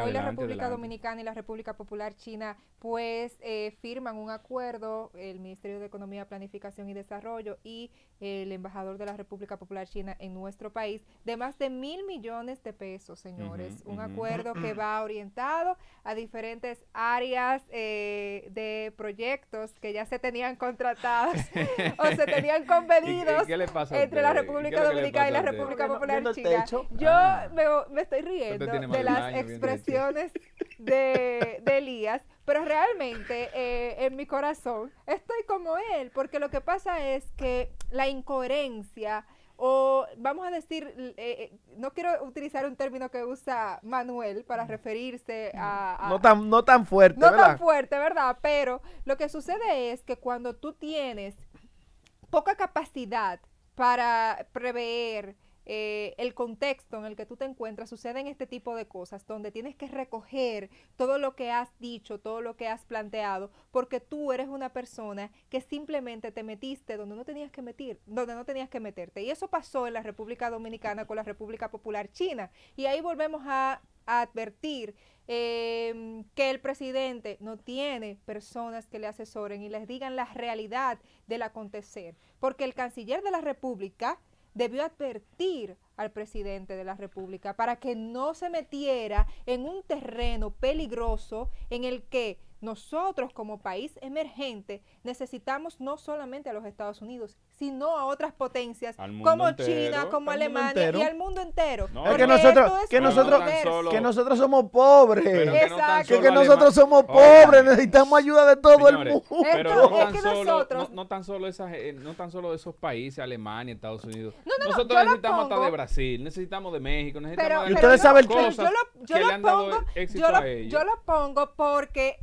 hoy la República Dominicana y la República Popular China pues eh, firman un acuerdo, el Ministerio de Economía, Planificación y Desarrollo y el embajador de la República Popular China en nuestro país, de más de mil millones de pesos, señores. un acuerdo que va orientado a diferentes áreas eh, de proyectos que ya se tenían contratados o se tenían convenidos entre la República Dominicana y la República Popular China. Yo ah. me, me, estoy riendo de las expresiones de, Elías, pero realmente eh, en mi corazón estoy como él, porque lo que pasa es que la incoherencia o vamos a decir, eh, eh, no quiero utilizar un término que usa Manuel para referirse a... no, tan, no tan fuerte. No tan fuerte, ¿verdad? Pero lo que sucede es que cuando tú tienes poca capacidad para prever, eh, el contexto en el que tú te encuentras, sucede en este tipo de cosas, donde tienes que recoger todo lo que has dicho, todo lo que has planteado, porque tú eres una persona que simplemente te metiste donde no tenías que donde no tenías que meterte. Y eso pasó en la República Dominicana con la República Popular China. Y ahí volvemos a, advertir em, que el presidente no tiene personas que le asesoren y les digan la realidad del acontecer. Porque el canciller de la República debió advertir al presidente de la República para que no se metiera en un terreno peligroso en el que nosotros como país emergente necesitamos no solamente a los Estados Unidos, sino a otras potencias como China, como Alemania y al mundo entero. que nosotros, que, nosotros que nosotros somos pobres. que, nosotros somos pobres, necesitamos ayuda de todo el mundo. no, tan solo, no, tan solo esas, de eh, esos países, Alemania, Estados Unidos. nosotros necesitamos hasta de Brasil, necesitamos de México, necesitamos pero, ustedes saben yo lo, pongo, Yo lo pongo porque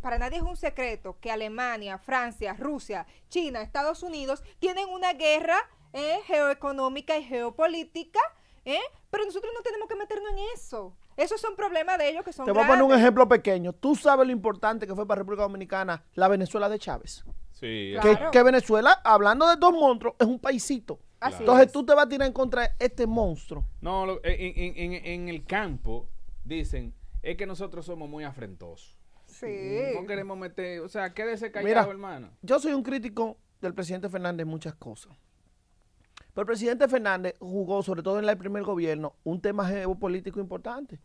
para nadie es un secreto que Alemania, Francia, Rusia, China, Estados Unidos tienen una guerra eh, geoeconómica y geopolítica, eh, pero nosotros no tenemos que meternos en eso. Esos son problemas de ellos que son Te voy a poner un ejemplo pequeño. ¿Tú sabes lo importante que fue para República Dominicana la Venezuela de Chávez? Sí. Que, Venezuela, hablando de dos monstruos, es un paisito. Entonces tú te vas a tirar en contra de este monstruo. No, en, en el campo dicen, es que nosotros somos muy afrentosos. Sí. No queremos meter, o sea, quédese callado, hermano. Yo soy un crítico del presidente Fernández en muchas cosas. Pero el presidente Fernández jugó, sobre todo en el primer gobierno, un tema geopolítico importante.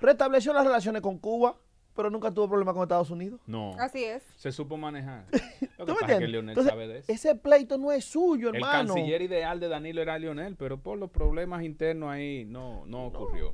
Restableció las relaciones con Cuba, pero nunca tuvo problemas con Estados Unidos. No. Así es. Se supo manejar. Ese pleito no es suyo, hermano. El canciller ideal de Danilo era Lionel, pero por los problemas internos ahí no, no ocurrió.